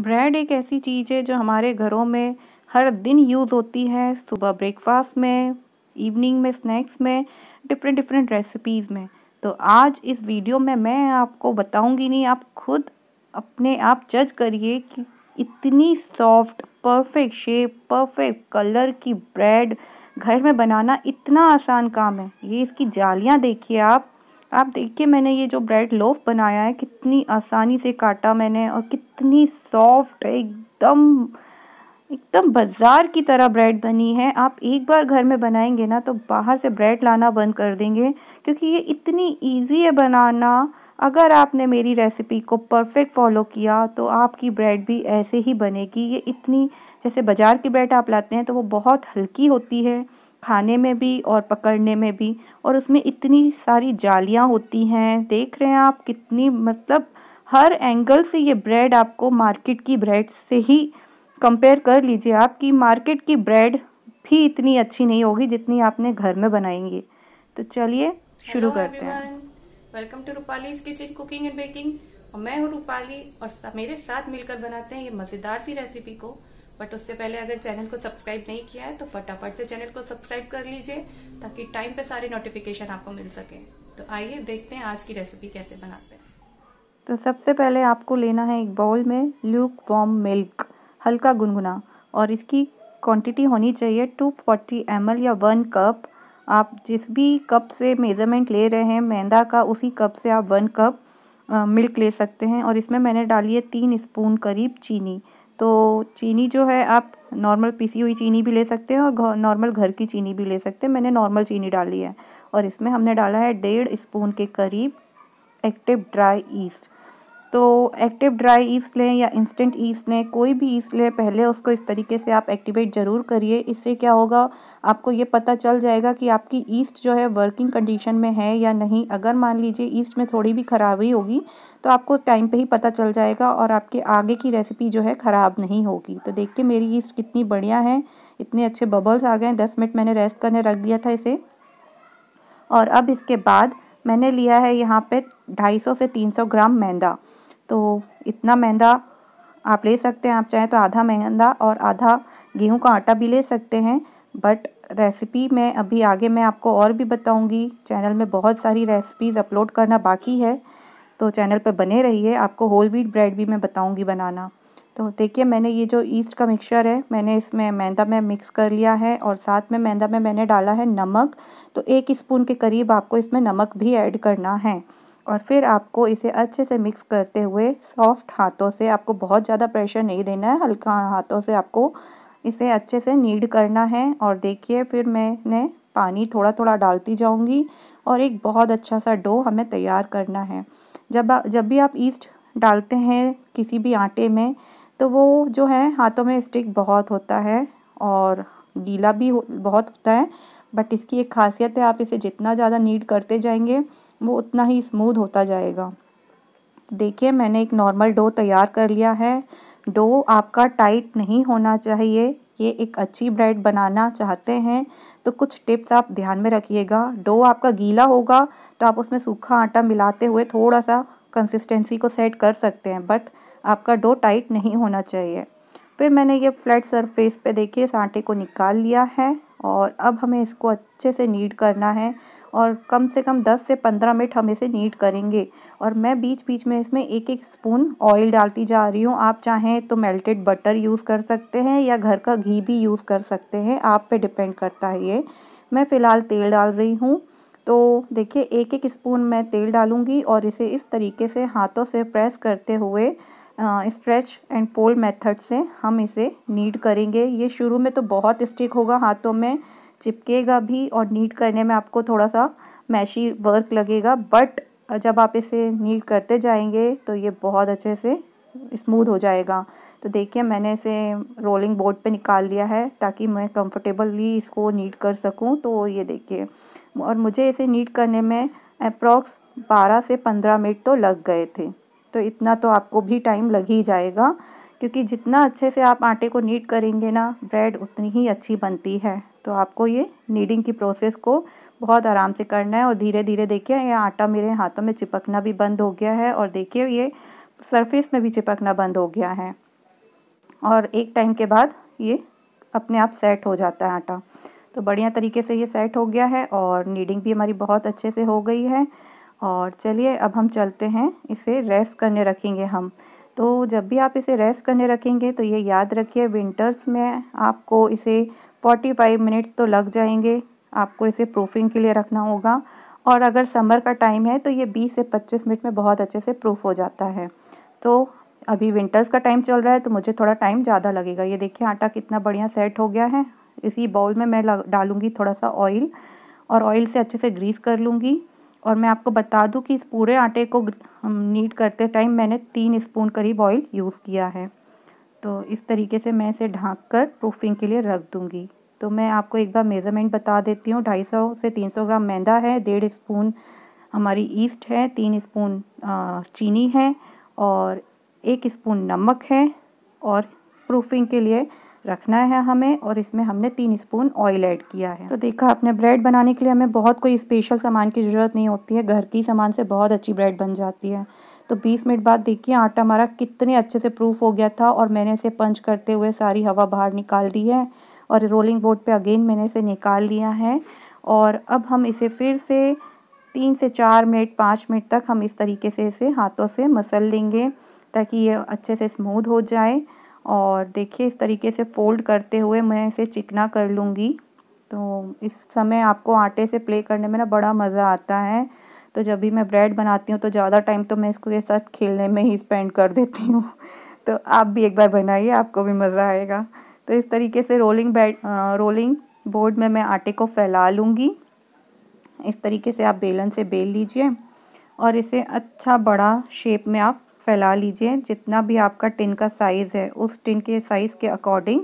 bread एक ऐसी चीज़ है जो हमारे घरों में हर दिन यूज़ होती है सुबह ब्रेकफास्ट में इवनिंग में स्नैक्स में डिफरेंट डिफरेंट रेसिपीज़ में तो आज इस वीडियो में मैं आपको बताऊंगी नहीं आप खुद अपने आप जज करिए कि इतनी soft perfect shape perfect colour की ब्रेड घर में बनाना इतना आसान काम है ये इसकी जालियाँ देखिए आप आप देखिए मैंने ये जो ब्रेड लोफ बनाया है कितनी आसानी से काटा मैंने और कितनी सॉफ्ट है एकदम एकदम बाज़ार की तरह ब्रेड बनी है आप एक बार घर में बनाएंगे ना तो बाहर से ब्रेड लाना बंद कर देंगे क्योंकि ये इतनी इजी है बनाना अगर आपने मेरी रेसिपी को परफेक्ट फॉलो किया तो आपकी ब्रेड भी ऐसे ही बनेगी ये इतनी जैसे बाज़ार की ब्रेड आप लाते हैं तो वो बहुत हल्की होती है खाने में भी और पकड़ने में भी और उसमें इतनी सारी जालियाँ होती हैं देख रहे हैं आप कितनी मतलब हर एंगल से ये ब्रेड आपको मार्केट की ब्रेड से ही कंपेयर कर लीजिए आप कि मार्केट की ब्रेड भी इतनी अच्छी नहीं होगी जितनी आपने घर में बनाएंगे तो चलिए शुरू करते हैं welcome to Rupali kitchen cooking and baking और मैं हूँ रूपाली और मेरे साथ मिलकर बनाते हैं ये मज़ेदार सी रेसिपी को बट उससे पहले अगर चैनल को सब्सक्राइब नहीं किया है तो फटाफट से चैनल को सब्सक्राइब कर लीजिए ताकि टाइम पे सारे नोटिफिकेशन आपको मिल सके तो आइए देखते हैं आज की रेसिपी कैसे बनाते हैं तो सबसे पहले आपको लेना है एक बाउल में ल्यूक वॉम मिल्क हल्का गुनगुना और इसकी क्वांटिटी होनी चाहिए 240 फोर्टी या वन कप आप जिस भी कप से मेज़रमेंट ले रहे हैं मैदा का उसी कप से आप वन कप मिल्क ले सकते हैं और इसमें मैंने डाली है तीन स्पून करीब चीनी तो चीनी जो है आप नॉर्मल पिसी हुई चीनी भी ले सकते हैं और नॉर्मल घर की चीनी भी ले सकते हैं मैंने नॉर्मल चीनी डाली है और इसमें हमने डाला है डेढ़ स्पून के करीब एक्टिव ड्राई ईस्ट तो एक्टिव ड्राई ईस्ट लें या इंस्टेंट ईस्ट लें कोई भी ईस्ट लें पहले उसको इस तरीके से आप एक्टिवेट ज़रूर करिए इससे क्या होगा आपको ये पता चल जाएगा कि आपकी ईस्ट जो है वर्किंग कंडीशन में है या नहीं अगर मान लीजिए ईस्ट में थोड़ी भी खराबी होगी तो आपको टाइम पे ही पता चल जाएगा और आपके आगे की रेसिपी जो है ख़राब नहीं होगी तो देखिए मेरी ईस्ट कितनी बढ़िया है इतने अच्छे बबल्स आ गए हैं दस मिनट मैंने रेस्ट करने रख दिया था इसे और अब इसके बाद मैंने लिया है यहाँ पे सौ से सौ ग्राम मैदा तो इतना मैदा आप ले सकते हैं आप चाहें तो आधा मैदा और आधा गेहूँ का आटा भी ले सकते हैं बट रेसिपी में अभी आगे मैं आपको और भी बताऊंगी चैनल में बहुत सारी रेसिपीज़ अपलोड करना बाकी है तो चैनल पर बने रहिए आपको होल व्हीट ब्रेड भी मैं बताऊँगी बनाना तो देखिए मैंने ये जो ईस्ट का मिक्सचर है मैंने इसमें मैदा में मिक्स कर लिया है और साथ में मैदा में मैंने डाला है नमक तो एक स्पून के करीब आपको इसमें नमक भी ऐड करना है और फिर आपको इसे अच्छे से मिक्स करते हुए सॉफ्ट हाथों से आपको बहुत ज़्यादा प्रेशर नहीं देना है हल्का हाथों से आपको इसे अच्छे से नीड करना है और देखिए फिर मैंने पानी थोड़ा थोड़ा डालती जाऊँगी और एक बहुत अच्छा सा डो हमें तैयार करना है जब जब भी आप ईस्ट डालते हैं किसी भी आटे में तो वो जो है हाथों में स्टिक बहुत होता है और गीला भी हो, बहुत होता है बट इसकी एक खासियत है आप इसे जितना ज़्यादा नीड करते जाएंगे वो उतना ही स्मूथ होता जाएगा देखिए मैंने एक नॉर्मल डो तैयार कर लिया है डो आपका टाइट नहीं होना चाहिए ये एक अच्छी ब्रेड बनाना चाहते हैं तो कुछ टिप्स आप ध्यान में रखिएगा डो आपका गीला होगा तो आप उसमें सूखा आटा मिलाते हुए थोड़ा सा कंसिस्टेंसी को सेट कर सकते हैं बट आपका डो टाइट नहीं होना चाहिए फिर मैंने ये फ्लैट सरफेस पे देखिए इस आटे को निकाल लिया है और अब हमें इसको अच्छे से नीड करना है और कम से कम 10 से 15 मिनट हम इसे नीट करेंगे और मैं बीच बीच में इसमें एक एक स्पून ऑयल डालती जा रही हूँ आप चाहें तो मेल्टेड बटर यूज़ कर सकते हैं या घर का घी भी यूज़ कर सकते हैं आप पे डिपेंड करता है ये मैं फ़िलहाल तेल डाल रही हूँ तो देखिए एक एक स्पून मैं तेल डालूँगी और इसे इस तरीके से हाथों से प्रेस करते हुए स्ट्रेच एंड फोल्ड मेथड से हम इसे नीड करेंगे ये शुरू में तो बहुत स्टिक होगा हाथों में चिपकेगा भी और नीट करने में आपको थोड़ा सा मैशी वर्क लगेगा बट जब आप इसे नीट करते जाएंगे तो ये बहुत अच्छे से स्मूथ हो जाएगा तो देखिए मैंने इसे रोलिंग बोर्ड पे निकाल लिया है ताकि मैं कंफर्टेबली इसको नीट कर सकूं तो ये देखिए और मुझे इसे नीट करने में अप्रॉक्स 12 से 15 मिनट तो लग गए थे तो इतना तो आपको भी टाइम लग ही जाएगा क्योंकि जितना अच्छे से आप आटे को नीड करेंगे ना ब्रेड उतनी ही अच्छी बनती है तो आपको ये नीडिंग की प्रोसेस को बहुत आराम से करना है और धीरे धीरे देखिए ये आटा मेरे हाथों में चिपकना भी बंद हो गया है और देखिए ये सरफेस में भी चिपकना बंद हो गया है और एक टाइम के बाद ये अपने आप सेट हो जाता है आटा तो बढ़िया तरीके से ये सेट हो गया है और नीडिंग भी हमारी बहुत अच्छे से हो गई है और चलिए अब हम चलते हैं इसे रेस्ट करने रखेंगे हम तो जब भी आप इसे रेस्ट करने रखेंगे तो ये याद रखिए विंटर्स में आपको इसे फोर्टी फाइव मिनट्स तो लग जाएंगे आपको इसे प्रूफिंग के लिए रखना होगा और अगर समर का टाइम है तो ये 20 से 25 मिनट में बहुत अच्छे से प्रूफ हो जाता है तो अभी विंटर्स का टाइम चल रहा है तो मुझे थोड़ा टाइम ज़्यादा लगेगा ये देखिए आटा कितना बढ़िया सेट हो गया है इसी बाउल में मैं डालूँगी थोड़ा सा ऑयल और ऑयल से अच्छे से ग्रीस कर लूँगी और मैं आपको बता दूं कि इस पूरे आटे को नीट करते टाइम मैंने तीन स्पून करीब ऑयल यूज़ किया है तो इस तरीके से मैं इसे ढाँक कर प्रूफिंग के लिए रख दूँगी तो मैं आपको एक बार मेज़रमेंट बता देती हूँ ढाई सौ से तीन सौ ग्राम मैदा है डेढ़ स्पून हमारी ईस्ट है तीन स्पून चीनी है और एक स्पून नमक है और प्रूफिंग के लिए रखना है हमें और इसमें हमने तीन स्पून ऑयल ऐड किया है तो देखा आपने ब्रेड बनाने के लिए हमें बहुत कोई स्पेशल सामान की ज़रूरत नहीं होती है घर की सामान से बहुत अच्छी ब्रेड बन जाती है तो 20 मिनट बाद देखिए आटा हमारा कितने अच्छे से प्रूफ हो गया था और मैंने इसे पंच करते हुए सारी हवा बाहर निकाल दी है और रोलिंग बोर्ड पे अगेन मैंने इसे निकाल लिया है और अब हम इसे फिर से तीन से चार मिनट पाँच मिनट तक हम इस तरीके से इसे हाथों से मसल लेंगे ताकि ये अच्छे से स्मूद हो जाए और देखिए इस तरीके से फोल्ड करते हुए मैं इसे चिकना कर लूँगी तो इस समय आपको आटे से प्ले करने में ना बड़ा मज़ा आता है तो जब भी मैं ब्रेड बनाती हूँ तो ज़्यादा टाइम तो मैं इसके साथ खेलने में ही स्पेंड कर देती हूँ तो आप भी एक बार बनाइए आपको भी मज़ा आएगा तो इस तरीके से रोलिंग ब्रेड रोलिंग बोर्ड में मैं आटे को फैला लूँगी इस तरीके से आप बेलन से बेल लीजिए और इसे अच्छा बड़ा शेप में आप फैला लीजिए जितना भी आपका टिन का साइज़ है उस टिन के साइज़ के अकॉर्डिंग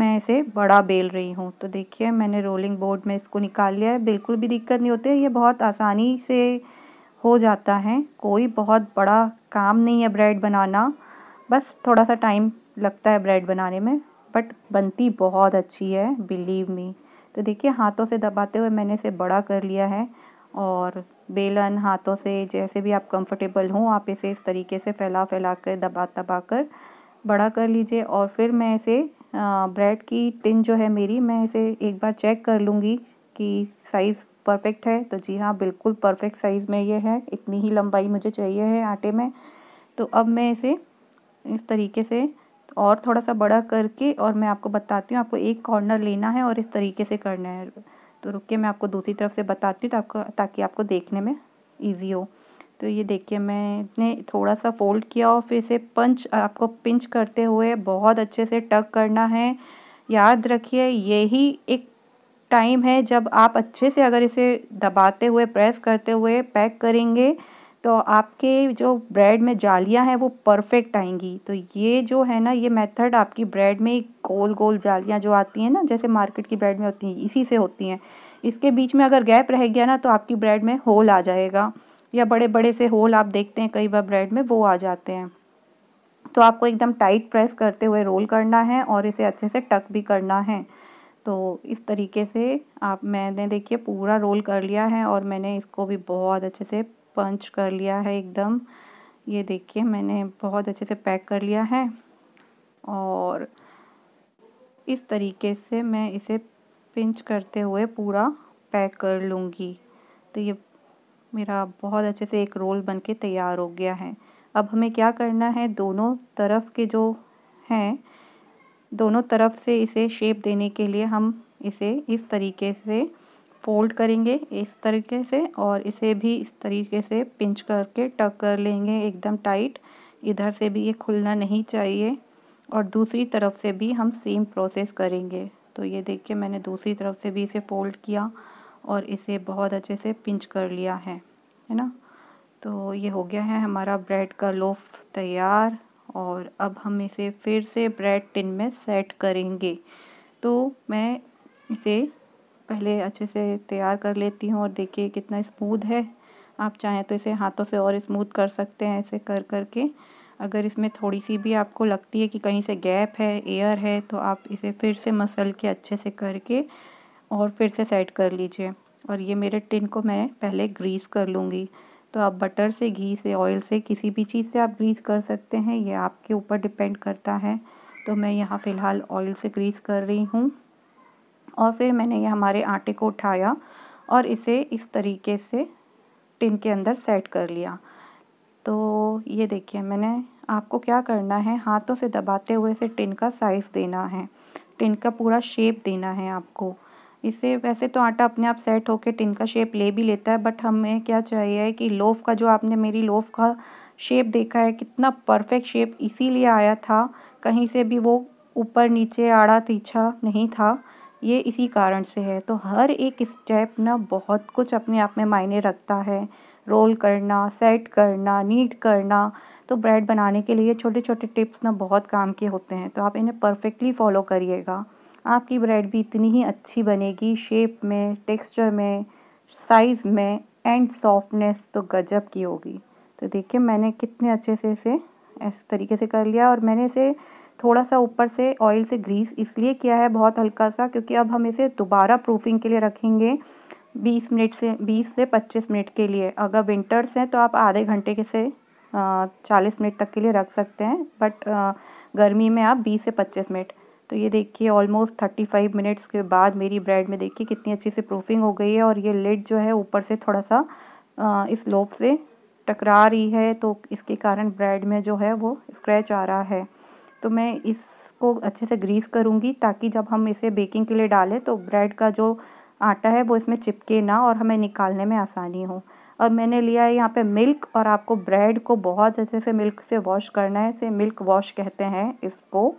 मैं इसे बड़ा बेल रही हूँ तो देखिए मैंने रोलिंग बोर्ड में इसको निकाल लिया है बिल्कुल भी दिक्कत नहीं होती है ये बहुत आसानी से हो जाता है कोई बहुत बड़ा काम नहीं है ब्रेड बनाना बस थोड़ा सा टाइम लगता है ब्रेड बनाने में बट बनती बहुत अच्छी है बिलीव मी तो देखिए हाथों से दबाते हुए मैंने इसे बड़ा कर लिया है और बेलन हाथों से जैसे भी आप कंफर्टेबल हों आप इसे इस तरीके से फैला फैला कर दबा दबा कर बड़ा कर लीजिए और फिर मैं इसे ब्रेड की टिन जो है मेरी मैं इसे एक बार चेक कर लूँगी कि साइज़ परफेक्ट है तो जी हाँ बिल्कुल परफेक्ट साइज़ में ये है इतनी ही लंबाई मुझे चाहिए है आटे में तो अब मैं इसे इस तरीके से और थोड़ा सा बड़ा करके और मैं आपको बताती हूँ आपको एक कॉर्नर लेना है और इस तरीके से करना है तो रुकिए मैं आपको दूसरी तरफ से बताती हूँ आपको ताकि आपको देखने में ईजी हो तो ये देखिए मैंने थोड़ा सा फोल्ड किया और फिर इसे पंच आपको पिंच करते हुए बहुत अच्छे से टक करना है याद रखिए यही एक टाइम है जब आप अच्छे से अगर इसे दबाते हुए प्रेस करते हुए पैक करेंगे तो आपके जो ब्रेड में जालियां हैं वो परफेक्ट आएंगी तो ये जो है ना ये मेथड आपकी ब्रेड में गोल गोल जालियां जो आती हैं ना जैसे मार्केट की ब्रेड में होती हैं इसी से होती हैं इसके बीच में अगर गैप रह गया ना तो आपकी ब्रेड में होल आ जाएगा या बड़े बड़े से होल आप देखते हैं कई बार ब्रेड में वो आ जाते हैं तो आपको एकदम टाइट प्रेस करते हुए रोल करना है और इसे अच्छे से टक भी करना है तो इस तरीके से आप मैंने देखिए पूरा रोल कर लिया है और मैंने इसको भी बहुत अच्छे से पंच कर लिया है एकदम ये देखिए मैंने बहुत अच्छे से पैक कर लिया है और इस तरीके से मैं इसे पिंच करते हुए पूरा पैक कर लूँगी तो ये मेरा बहुत अच्छे से एक रोल बन के तैयार हो गया है अब हमें क्या करना है दोनों तरफ के जो हैं दोनों तरफ से इसे शेप देने के लिए हम इसे इस तरीके से फोल्ड करेंगे इस तरीके से और इसे भी इस तरीके से पिंच करके टक कर लेंगे एकदम टाइट इधर से भी ये खुलना नहीं चाहिए और दूसरी तरफ से भी हम सेम प्रोसेस करेंगे तो ये देखिए मैंने दूसरी तरफ से भी इसे फोल्ड किया और इसे बहुत अच्छे से पिंच कर लिया है है ना तो ये हो गया है हमारा ब्रेड का लोफ तैयार और अब हम इसे फिर से ब्रेड टिन में सेट करेंगे तो मैं इसे पहले अच्छे से तैयार कर लेती हूँ और देखिए कितना स्मूद है आप चाहें तो इसे हाथों से और स्मूथ कर सकते हैं ऐसे कर कर के अगर इसमें थोड़ी सी भी आपको लगती है कि कहीं से गैप है एयर है तो आप इसे फिर से मसल के अच्छे से करके और फिर से सेट कर लीजिए और ये मेरे टिन को मैं पहले ग्रीस कर लूँगी तो आप बटर से घी से ऑयल से किसी भी चीज़ से आप ग्रीस कर सकते हैं ये आपके ऊपर डिपेंड करता है तो मैं यहाँ फ़िलहाल ऑयल से ग्रीस कर रही हूँ और फिर मैंने ये हमारे आटे को उठाया और इसे इस तरीके से टिन के अंदर सेट कर लिया तो ये देखिए मैंने आपको क्या करना है हाथों से दबाते हुए इसे टिन का साइज़ देना है टिन का पूरा शेप देना है आपको इसे वैसे तो आटा अपने आप सेट होके टिन का शेप ले भी लेता है बट हमें क्या चाहिए कि लोफ का जो आपने मेरी लोफ का शेप देखा है कितना परफेक्ट शेप इसीलिए आया था कहीं से भी वो ऊपर नीचे आड़ा तीछा नहीं था ये इसी कारण से है तो हर एक स्टेप ना बहुत कुछ अपने आप में मायने रखता है रोल करना सेट करना नीट करना तो ब्रेड बनाने के लिए छोटे छोटे टिप्स ना बहुत काम के होते हैं तो आप इन्हें परफेक्टली फॉलो करिएगा आपकी ब्रेड भी इतनी ही अच्छी बनेगी शेप में टेक्सचर में साइज़ में एंड सॉफ्टनेस तो गजब की होगी तो देखिए मैंने कितने अच्छे से इसे इस तरीके से कर लिया और मैंने इसे थोड़ा सा ऊपर से ऑयल से ग्रीस इसलिए किया है बहुत हल्का सा क्योंकि अब हम इसे दोबारा प्रूफिंग के लिए रखेंगे 20 मिनट से 20 से 25 मिनट के लिए अगर विंटर्स हैं तो आप आधे घंटे के से चालीस मिनट तक के लिए रख सकते हैं बट गर्मी में आप बीस से पच्चीस मिनट तो ये देखिए ऑलमोस्ट थर्टी फाइव मिनट्स के बाद मेरी ब्रेड में देखिए कितनी अच्छी से प्रूफिंग हो गई है और ये लेड जो है ऊपर से थोड़ा सा आ, इस लोप से टकरा रही है तो इसके कारण ब्रेड में जो है वो स्क्रैच आ रहा है तो मैं इसको अच्छे से ग्रीस करूँगी ताकि जब हम इसे बेकिंग के लिए डालें तो ब्रेड का जो आटा है वो इसमें चिपके ना और हमें निकालने में आसानी हो और मैंने लिया है यहाँ पे मिल्क और आपको ब्रेड को बहुत अच्छे से मिल्क से वॉश करना है इसे मिल्क वॉश कहते हैं इसको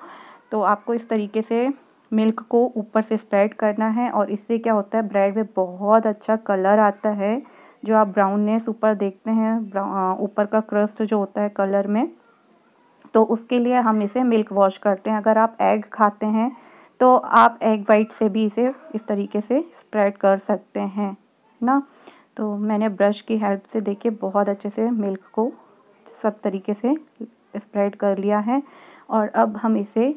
तो आपको इस तरीके से मिल्क को ऊपर से स्प्रेड करना है और इससे क्या होता है ब्रेड में बहुत अच्छा कलर आता है जो आप ब्राउननेस ऊपर देखते हैं ऊपर का क्रस्ट जो होता है कलर में तो उसके लिए हम इसे मिल्क वॉश करते हैं अगर आप एग खाते हैं तो आप एग वाइट से भी इसे इस तरीके से स्प्रेड कर सकते हैं ना तो मैंने ब्रश की हेल्प से देखिए बहुत अच्छे से मिल्क को सब तरीके से स्प्रेड कर लिया है और अब हम इसे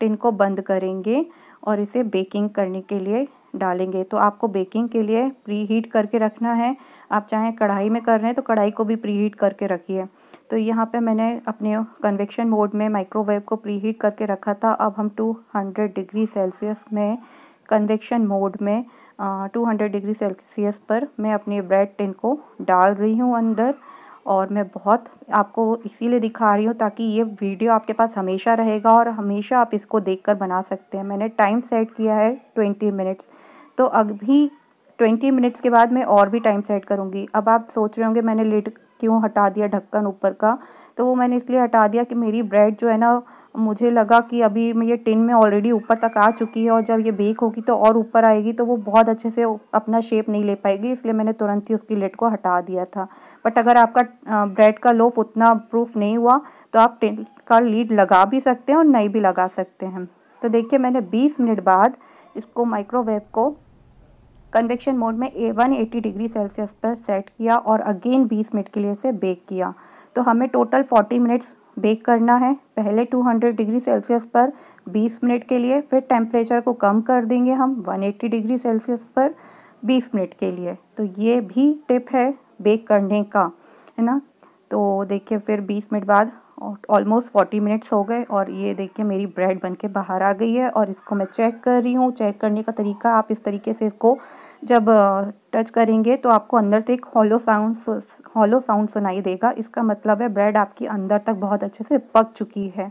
टिन को बंद करेंगे और इसे बेकिंग करने के लिए डालेंगे तो आपको बेकिंग के लिए प्री हीट करके रखना है आप चाहें कढ़ाई में कर रहे हैं तो कढ़ाई को भी प्री हीट करके रखिए तो यहाँ पे मैंने अपने कन्वेक्शन मोड में माइक्रोवेव को प्रीहीट करके रखा था अब हम 200 डिग्री सेल्सियस में कन्वेक्शन मोड में आ, 200 डिग्री सेल्सियस पर मैं अपने ब्रेड टिन को डाल रही हूँ अंदर और मैं बहुत आपको इसीलिए दिखा रही हूँ ताकि ये वीडियो आपके पास हमेशा रहेगा और हमेशा आप इसको देख बना सकते हैं मैंने टाइम सेट किया है ट्वेंटी मिनट्स तो अभी ट्वेंटी मिनट्स के बाद मैं और भी टाइम सेट करूँगी अब आप सोच रहे होंगे मैंने लेट क्यों हटा दिया ढक्कन ऊपर का तो वो मैंने इसलिए हटा दिया कि मेरी ब्रेड जो है ना मुझे लगा कि अभी मैं ये टिन में ऑलरेडी ऊपर तक आ चुकी है और जब ये बेक होगी तो और ऊपर आएगी तो वो बहुत अच्छे से अपना शेप नहीं ले पाएगी इसलिए मैंने तुरंत ही उसकी लेट को हटा दिया था बट अगर आपका ब्रेड का लोफ उतना प्रूफ नहीं हुआ तो आप टिन का लीड लगा भी सकते हैं और नहीं भी लगा सकते हैं तो देखिए मैंने 20 मिनट बाद इसको माइक्रोवेव को कन्वेक्शन मोड में ए वन एटी डिग्री सेल्सियस पर सेट किया और अगेन 20 मिनट के लिए इसे बेक किया तो हमें टोटल 40 मिनट्स बेक करना है पहले 200 डिग्री सेल्सियस पर 20 मिनट के लिए फिर टेम्परेचर को कम कर देंगे हम 180 डिग्री सेल्सियस पर 20 मिनट के लिए तो ये भी टिप है बेक करने का है ना तो देखिए फिर 20 मिनट बाद ऑलमोस्ट फोर्टी मिनट्स हो गए और ये देखिए मेरी ब्रेड बन के बाहर आ गई है और इसको मैं चेक कर रही हूँ चेक करने का तरीका आप इस तरीके से इसको जब टच करेंगे तो आपको अंदर से एक हॉलो साउंड हॉलो साउंड सुनाई देगा इसका मतलब है ब्रेड आपकी अंदर तक बहुत अच्छे से पक चुकी है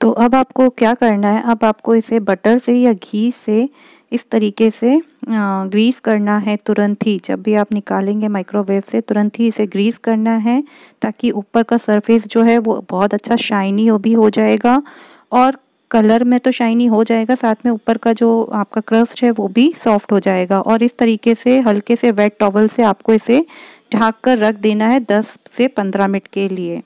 तो अब आपको क्या करना है अब आपको इसे बटर से या घी से इस तरीके से ग्रीस करना है तुरंत ही जब भी आप निकालेंगे माइक्रोवेव से तुरंत ही इसे ग्रीस करना है ताकि ऊपर का सरफेस जो है वो बहुत अच्छा शाइनी भी हो जाएगा और कलर में तो शाइनी हो जाएगा साथ में ऊपर का जो आपका क्रस्ट है वो भी सॉफ्ट हो जाएगा और इस तरीके से हल्के से वेट टॉवल से आपको इसे ढाक कर रख देना है 10 से 15 मिनट के लिए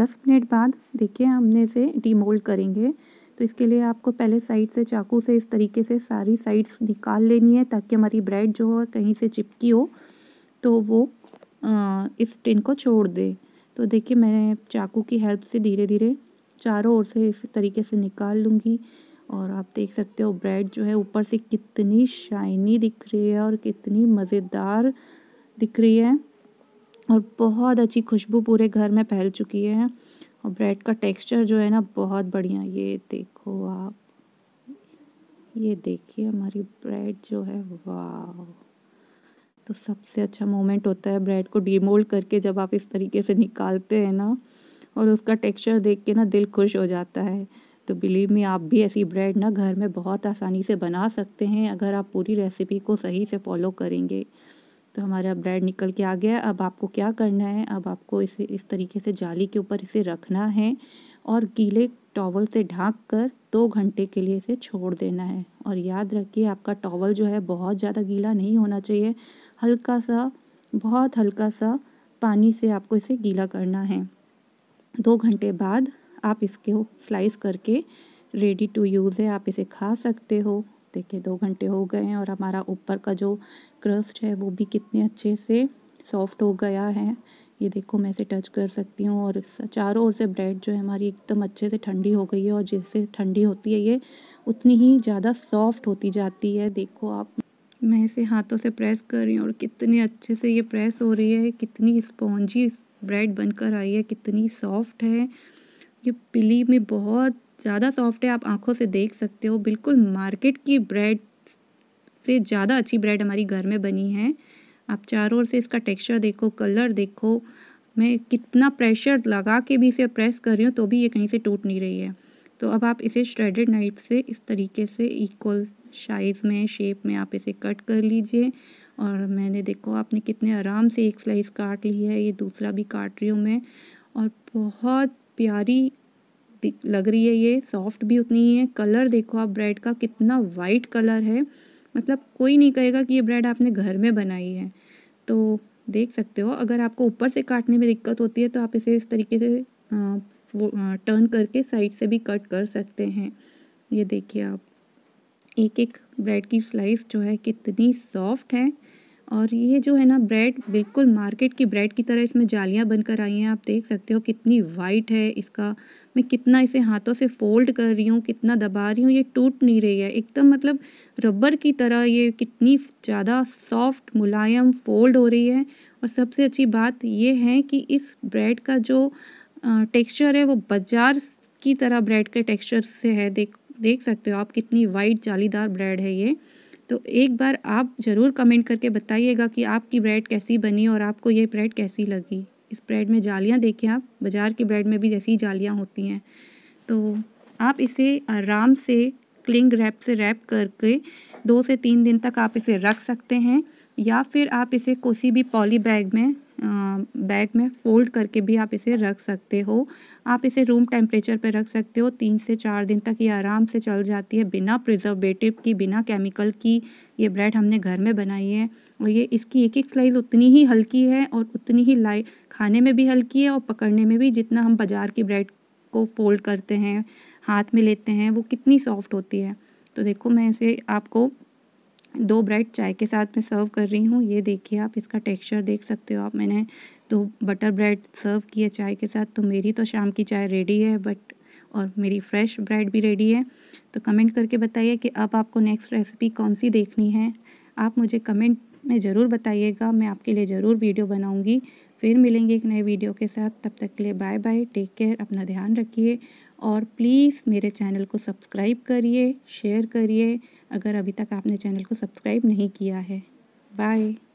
10 मिनट बाद देखिए हमने इसे डीमोल्ड करेंगे तो इसके लिए आपको पहले साइड से चाकू से इस तरीके से सारी साइड्स निकाल लेनी है ताकि हमारी ब्रेड जो है कहीं से चिपकी हो तो वो आ, इस टिन को छोड़ दे तो देखिए मैं चाकू की हेल्प से धीरे धीरे चारों ओर से इस तरीके से निकाल लूँगी और आप देख सकते हो ब्रेड जो है ऊपर से कितनी शाइनी दिख रही है और कितनी मज़ेदार दिख रही है और बहुत अच्छी खुशबू पूरे घर में फैल चुकी है और ब्रेड का टेक्सचर जो है ना बहुत बढ़िया ये देखो आप ये देखिए हमारी ब्रेड जो है वाह तो सबसे अच्छा मोमेंट होता है ब्रेड को डीमोल्ड करके जब आप इस तरीके से निकालते हैं ना और उसका टेक्सचर देख के ना दिल खुश हो जाता है तो बिलीव में आप भी ऐसी ब्रेड ना घर में बहुत आसानी से बना सकते हैं अगर आप पूरी रेसिपी को सही से फॉलो करेंगे तो हमारा ब्रेड निकल के आ गया अब आपको क्या करना है अब आपको इसे इस तरीके से जाली के ऊपर इसे रखना है और गीले टॉवल से ढाँक कर दो घंटे के लिए इसे छोड़ देना है और याद रखिए आपका टॉवल जो है बहुत ज़्यादा गीला नहीं होना चाहिए हल्का सा बहुत हल्का सा पानी से आपको इसे गीला करना है दो घंटे बाद आप इसको स्लाइस करके रेडी टू यूज़ है आप इसे खा सकते हो देखिए दो घंटे हो गए हैं और हमारा ऊपर का जो क्रस्ट है वो भी कितने अच्छे से सॉफ्ट हो गया है ये देखो मैं इसे टच कर सकती हूँ और चारों ओर से ब्रेड जो है हमारी एकदम अच्छे से ठंडी हो गई है और जैसे ठंडी होती है ये उतनी ही ज़्यादा सॉफ्ट होती जाती है देखो आप मैं इसे हाथों से प्रेस कर रही हूँ और कितने अच्छे से ये प्रेस हो रही है कितनी स्पॉन्जी ब्रेड बनकर आई है कितनी सॉफ्ट है ये पिली में बहुत ज़्यादा सॉफ्ट है आप आंखों से देख सकते हो बिल्कुल मार्केट की ब्रेड से ज़्यादा अच्छी ब्रेड हमारी घर में बनी है आप चारों ओर से इसका टेक्सचर देखो कलर देखो मैं कितना प्रेशर लगा के भी इसे प्रेस कर रही हूँ तो भी ये कहीं से टूट नहीं रही है तो अब आप इसे श्रेडेड नाइफ से इस तरीके से इक्वल साइज़ में शेप में आप इसे कट कर लीजिए और मैंने देखो आपने कितने आराम से एक स्लाइस काट ली है ये दूसरा भी काट रही हूँ मैं और बहुत प्यारी लग रही है ये सॉफ्ट भी उतनी ही है कलर देखो आप ब्रेड का कितना वाइट कलर है मतलब कोई नहीं कहेगा कि ये ब्रेड आपने घर में बनाई है तो देख सकते हो अगर आपको ऊपर से काटने में दिक्कत होती है तो आप इसे इस तरीके से टर्न करके साइड से भी कट कर सकते हैं ये देखिए आप एक एक ब्रेड की स्लाइस जो है कितनी सॉफ्ट है और ये जो है ना ब्रेड बिल्कुल मार्केट की ब्रेड की तरह इसमें जालियां बनकर आई हैं आप देख सकते हो कितनी वाइट है इसका मैं कितना इसे हाथों से फोल्ड कर रही हूँ कितना दबा रही हूँ ये टूट नहीं रही है एकदम मतलब रबर की तरह ये कितनी ज़्यादा सॉफ्ट मुलायम फोल्ड हो रही है और सबसे अच्छी बात ये है कि इस ब्रेड का जो टेक्स्चर है वो बाजार की तरह ब्रेड के टेक्स्चर से है देख देख सकते हो आप कितनी वाइट जालीदार ब्रेड है ये तो एक बार आप ज़रूर कमेंट करके बताइएगा कि आपकी ब्रेड कैसी बनी और आपको ये ब्रेड कैसी लगी इस ब्रेड में जालियाँ देखें आप बाज़ार की ब्रेड में भी जैसी जालियाँ होती हैं तो आप इसे आराम से क्लिंग रैप से रैप करके दो से तीन दिन तक आप इसे रख सकते हैं या फिर आप इसे किसी भी पॉली बैग में बैग में फ़ोल्ड करके भी आप इसे रख सकते हो आप इसे रूम टेम्परेचर पर रख सकते हो तीन से चार दिन तक ये आराम से चल जाती है बिना प्रिजर्वेटिव की बिना केमिकल की ये ब्रेड हमने घर में बनाई है और ये इसकी एक एक स्लाइस उतनी ही हल्की है और उतनी ही लाइट खाने में भी हल्की है और पकड़ने में भी जितना हम बाज़ार की ब्रेड को फोल्ड करते हैं हाथ में लेते हैं वो कितनी सॉफ्ट होती है तो देखो मैं इसे आपको दो ब्रेड चाय के साथ मैं सर्व कर रही हूँ ये देखिए आप इसका टेक्सचर देख सकते हो आप मैंने दो बटर ब्रेड सर्व किए चाय के साथ तो मेरी तो शाम की चाय रेडी है बट और मेरी फ्रेश ब्रेड भी रेडी है तो कमेंट करके बताइए कि अब आपको नेक्स्ट रेसिपी कौन सी देखनी है आप मुझे कमेंट में ज़रूर बताइएगा मैं आपके लिए ज़रूर वीडियो बनाऊँगी फिर मिलेंगे एक नए वीडियो के साथ तब तक के लिए बाय बाय टेक केयर अपना ध्यान रखिए और प्लीज़ मेरे चैनल को सब्सक्राइब करिए शेयर करिए अगर अभी तक आपने चैनल को सब्सक्राइब नहीं किया है बाय